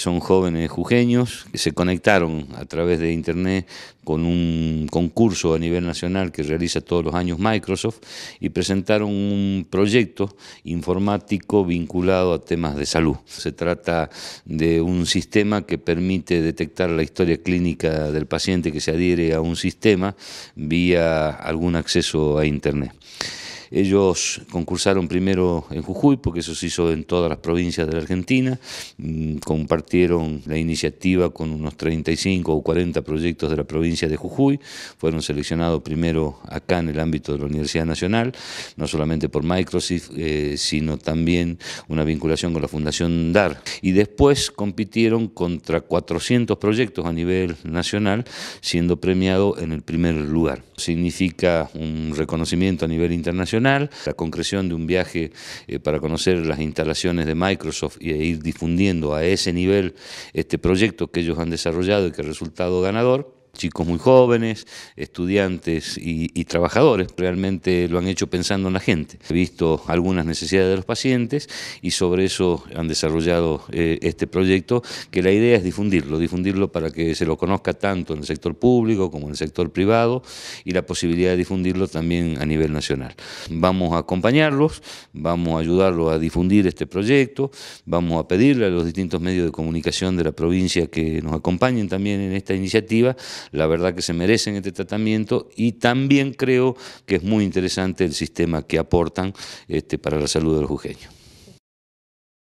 son jóvenes jujeños que se conectaron a través de Internet con un concurso a nivel nacional que realiza todos los años Microsoft y presentaron un proyecto informático vinculado a temas de salud. Se trata de un sistema que permite detectar la historia clínica del paciente que se adhiere a un sistema vía algún acceso a Internet. Ellos concursaron primero en Jujuy, porque eso se hizo en todas las provincias de la Argentina, mm, compartieron la iniciativa con unos 35 o 40 proyectos de la provincia de Jujuy, fueron seleccionados primero acá en el ámbito de la Universidad Nacional, no solamente por Microsoft, eh, sino también una vinculación con la Fundación DAR. Y después compitieron contra 400 proyectos a nivel nacional, siendo premiado en el primer lugar. Significa un reconocimiento a nivel internacional la concreción de un viaje eh, para conocer las instalaciones de Microsoft e ir difundiendo a ese nivel este proyecto que ellos han desarrollado y que ha resultado ganador chicos muy jóvenes, estudiantes y, trabajadores, realmente lo han hecho pensando en la gente. He visto algunas necesidades de los pacientes y sobre eso han desarrollado eh, este proyecto, que la idea es difundirlo, difundirlo para que se lo conozca tanto en el sector público como en el sector privado y la posibilidad de difundirlo también a nivel nacional. Vamos a acompañarlos, vamos a ayudarlos a difundir este proyecto, vamos a pedirle a los distintos medios de comunicación de la provincia que nos acompañen también en esta iniciativa la verdad que se merecen este tratamiento y también creo que es muy interesante el sistema que aportan este, para la salud de los jujeños.